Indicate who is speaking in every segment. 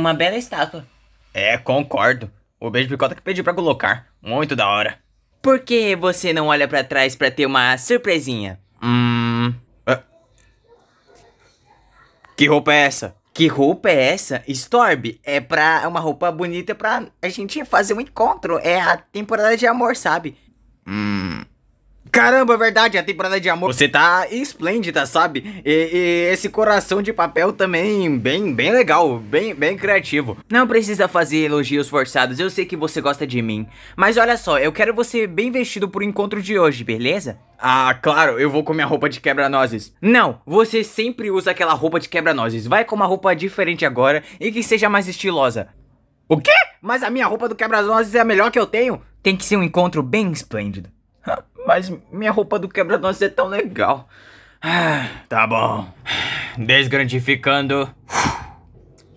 Speaker 1: uma bela estátua. É, concordo. O beijo picota que pediu para colocar. Muito da hora. Por que você não olha para trás para ter uma surpresinha? Hum. É. Que roupa é essa? Que roupa é essa? Storb é pra é uma roupa bonita pra a gente fazer um encontro. É a temporada de amor, sabe? Hum. Caramba, é verdade, a temporada de amor. Você tá esplêndida, sabe? E, e, esse coração de papel também bem, bem legal, bem, bem criativo. Não precisa fazer elogios forçados, eu sei que você gosta de mim. Mas olha só, eu quero você bem vestido pro encontro de hoje, beleza? Ah, claro, eu vou com minha roupa de quebra-nozes. Não, você sempre usa aquela roupa de quebra-nozes. Vai com uma roupa diferente agora e que seja mais estilosa. O quê? Mas a minha roupa do quebra-nozes é a melhor que eu tenho? Tem que ser um encontro bem esplêndido. Mas minha roupa do quebra-nozes é tão legal. Ah, tá bom. Desgrandificando.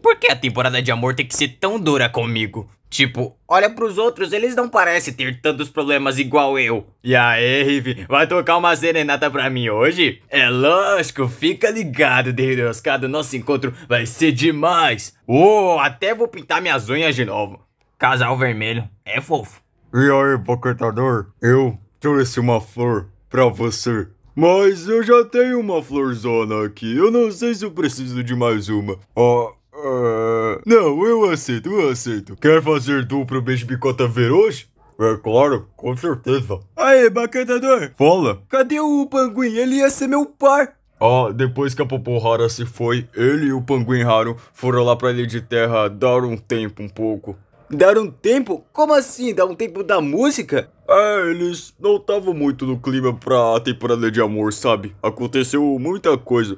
Speaker 1: Por que a temporada de amor tem que ser tão dura comigo? Tipo, olha pros outros, eles não parecem ter tantos problemas igual eu. E aí, Riff, vai tocar uma serenata pra mim hoje? É lógico, fica ligado, Derroscado, nosso encontro vai ser demais. Uou, oh, até vou pintar minhas unhas de novo. Casal vermelho, é fofo.
Speaker 2: E aí, paquetador? Eu, trouxe uma flor pra você. Mas eu já tenho uma florzona aqui. Eu não sei se eu preciso de mais uma. Ó. Oh, uh... Não, eu aceito, eu aceito. Quer fazer duplo beijo bicota ver hoje? É claro, com certeza. Aê, bacanador! Fala! Cadê o Panguim? Ele ia ser meu par! Ah, depois que a Poporrara se foi, ele e o Panguim Raro foram lá pra Ilha de Terra dar um tempo um pouco. Dar um tempo? Como
Speaker 1: assim? Dar um tempo da música?
Speaker 2: É, eles não estavam muito no clima pra temporada de amor, sabe? Aconteceu muita coisa.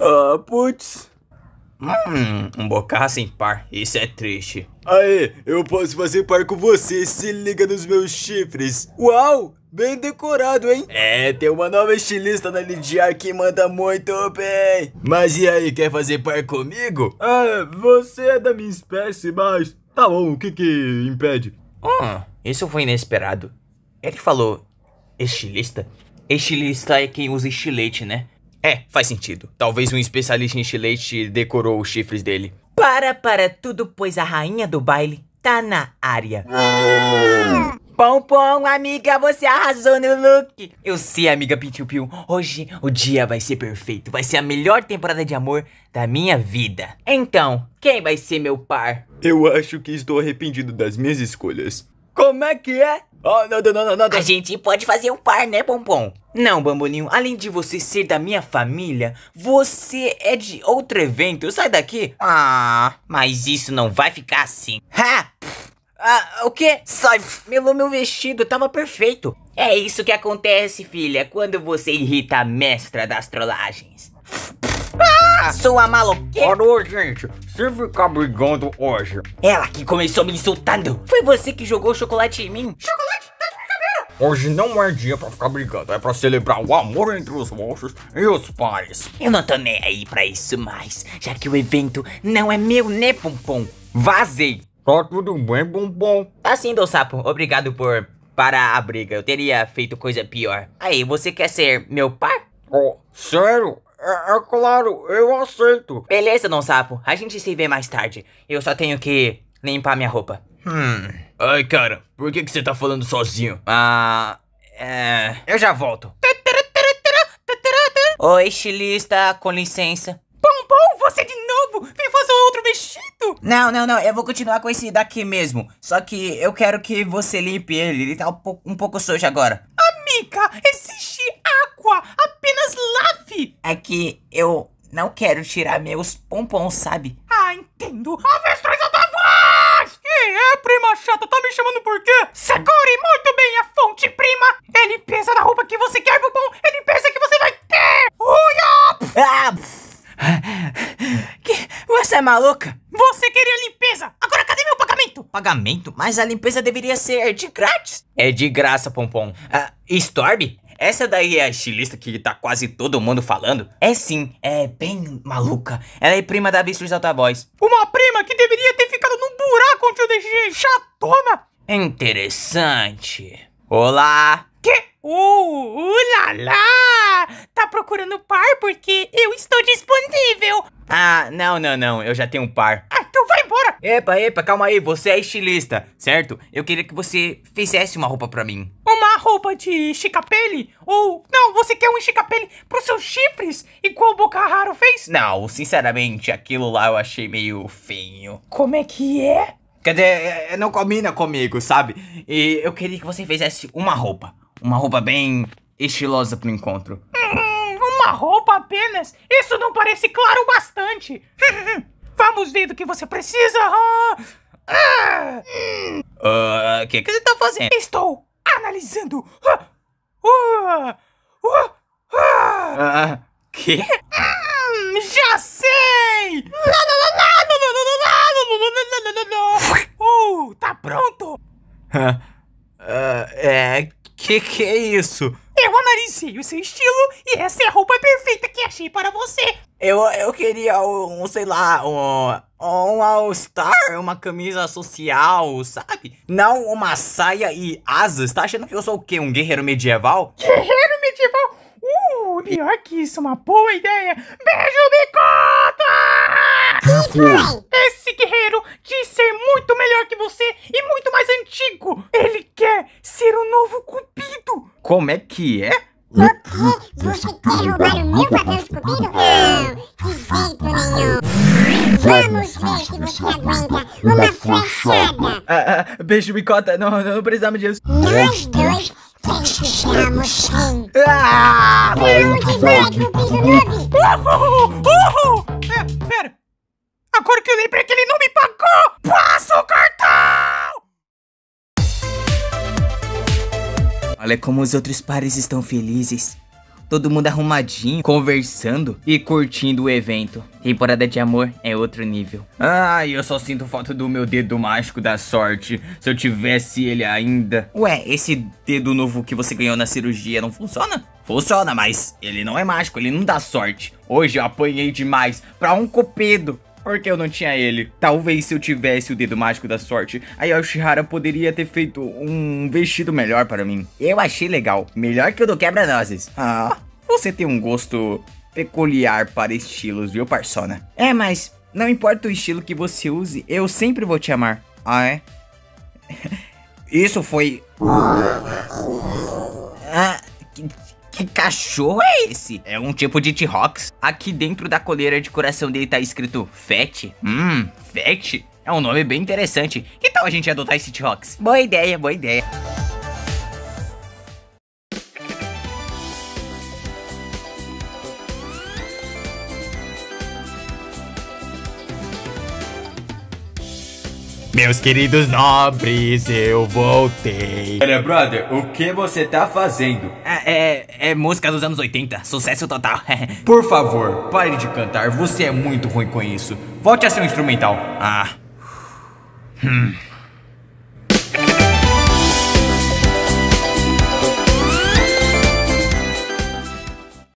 Speaker 2: Ah, putz.
Speaker 1: Hum, um bocarra sem par, isso é triste.
Speaker 2: Aê, eu posso fazer par com você, se liga nos meus chifres. Uau, bem decorado, hein? É, tem uma nova estilista na Lidia que manda muito bem. Mas e aí, quer fazer par
Speaker 1: comigo? Ah, você é da minha espécie, mas Tá bom, o que que impede? Ah, isso foi inesperado. Ele falou: estilista? Estilista é quem usa estilete, né? É, faz sentido. Talvez um especialista em estilete decorou os chifres dele. Para, para tudo, pois a rainha do baile tá na área. Ah. Pompom, amiga, você arrasou no look! Eu sei, amiga Pichu Piu, hoje o dia vai ser perfeito, vai ser a melhor temporada de amor da minha vida. Então, quem vai ser meu par?
Speaker 2: Eu acho que estou arrependido das minhas escolhas.
Speaker 1: Como é que é? Oh, não, não, não, não, A gente pode fazer um par, né, Pompom? Não, Bambolinho, além de você ser da minha família, você é de outro evento. Sai daqui. Ah, mas isso não vai ficar assim. Ha! Ah, o que? Sai, melou meu vestido, tava perfeito. É isso que acontece, filha, quando você irrita a mestra das trollagens. Ah, sua maloqueira! Parou, gente! Se ficar brigando hoje. Ela que começou me insultando! Foi você que jogou chocolate em mim! Chocolate? Tá hoje não é dia pra ficar brigando, é pra celebrar o amor entre os moços e os pais. Eu não tô nem aí pra isso mais, já que o evento não é meu, né, Pompom? Vazei! Tá tudo bem, bombom? Tá sim, do sapo. Obrigado por parar a briga. Eu teria feito coisa pior. Aí, você quer ser meu par? Oh, sério? É, é, claro, eu aceito. Beleza, Dom Sapo. A gente se vê mais tarde. Eu só tenho que limpar minha roupa. Hum. Ai, cara, por que, que você tá falando sozinho? Ah. É. Eu já volto. Oi, estilista, com licença.
Speaker 3: Pompom, você
Speaker 1: não, não, não. Eu vou continuar com esse daqui mesmo. Só que eu quero que você limpe ele. Ele tá um pouco, um pouco sujo agora.
Speaker 3: Amiga, existe água. Apenas lave.
Speaker 1: É que eu não quero tirar meus pompons, sabe?
Speaker 3: Ah, entendo. Avestruz é da voz! E é, prima chata, tá me chamando por quê? Segure muito bem a fonte, prima! É limpeza da roupa que você quer, bom. É limpeza que você vai ter! ah, Ah, você é maluca? Você queria limpeza! Agora cadê meu pagamento?
Speaker 1: Pagamento?
Speaker 3: Mas a limpeza deveria ser de grátis.
Speaker 1: É de graça, Pompom. Ah, Storm? Essa daí é a estilista que tá quase todo mundo falando? É sim, é bem maluca. Ela é prima da Beatriz Alta Voz.
Speaker 3: Uma prima que deveria ter ficado num buraco onde eu deixei chatona.
Speaker 1: Interessante. Olá,
Speaker 3: Uh, uh lá, lá! Tá procurando par porque eu estou disponível! Ah, não,
Speaker 1: não, não, eu já tenho um par. Ah, então vai embora! Epa, epa, calma aí, você é estilista, certo? Eu queria que você fizesse uma roupa pra mim.
Speaker 3: Uma roupa de chicapele? Ou, não, você quer um chicapele pros seus chifres, igual o Bocarraro fez?
Speaker 1: Não, sinceramente, aquilo lá eu achei meio feio.
Speaker 3: Como é que é?
Speaker 1: Quer dizer, é, é, não combina comigo, sabe? E eu queria que você fizesse uma roupa uma roupa bem estilosa pro encontro.
Speaker 3: Hum, uma roupa apenas? Isso não parece claro bastante. vamos ver do que você precisa. Ah, ah. Uh, que que você tá fazendo? Estou analisando. Ah, uh, uh, ah. Uh, que? Hum, já sei! Oh, tá pronto?
Speaker 1: Uh, é, que que é isso?
Speaker 3: Eu analisei o seu estilo e essa é a roupa perfeita que achei para você. Eu, eu queria um, sei
Speaker 1: lá, um, um all-star, uma camisa social, sabe? Não uma saia e asas. Tá achando que eu sou o quê? Um guerreiro medieval?
Speaker 3: Guerreiro medieval? Uh, pior que isso, uma boa ideia. Beijo de conta! Uhum. Esse guerreiro diz ser muito melhor que você e muito mais antigo. Ele ser o novo Cupido.
Speaker 1: Como é que é? O quê? Você quer roubar o meu papel de Cupido? Não, de
Speaker 3: jeito nenhum.
Speaker 2: Vamos ver se você aguenta uma flechada.
Speaker 1: Ah, ah, beijo, bicota. Não, não precisamos disso. Nós dois Fechamos sim. Ah!
Speaker 3: Pra onde vai, Cupido Noob? Oh, oh, oh, oh. É, pera. Agora que eu lembrei que ele não me pagou. Passa o cartão.
Speaker 1: Olha como os outros pares estão felizes. Todo mundo arrumadinho, conversando e curtindo o evento. Temporada de amor é outro nível. Ah, eu só sinto falta do meu dedo mágico da sorte. Se eu tivesse ele ainda. Ué, esse dedo novo que você ganhou na cirurgia não funciona? Funciona, mas ele não é mágico, ele não dá sorte. Hoje eu apanhei demais pra um cupido porque eu não tinha ele. Talvez se eu tivesse o dedo mágico da sorte, a Yoshihara poderia ter feito um vestido melhor para mim. Eu achei legal, melhor que o do quebra-nozes. Ah, você tem um gosto peculiar para estilos, viu, Parsona? É, mas não importa o estilo que você use, eu sempre vou te amar. Ah, é? Isso foi. Ah, que, que cachorro é esse? É um tipo de T-Rox. Aqui dentro da coleira de coração dele tá escrito Fat. Hum, Fat? É um nome bem interessante. Que tal a gente adotar esse T-Rox? Boa ideia, boa ideia.
Speaker 2: Meus queridos nobres, eu voltei. Olha,
Speaker 1: brother, o que você tá fazendo? É, é, é música dos anos 80, sucesso total. Por favor, pare de cantar, você é muito ruim com isso. Volte a ser um instrumental. Ah. Hum.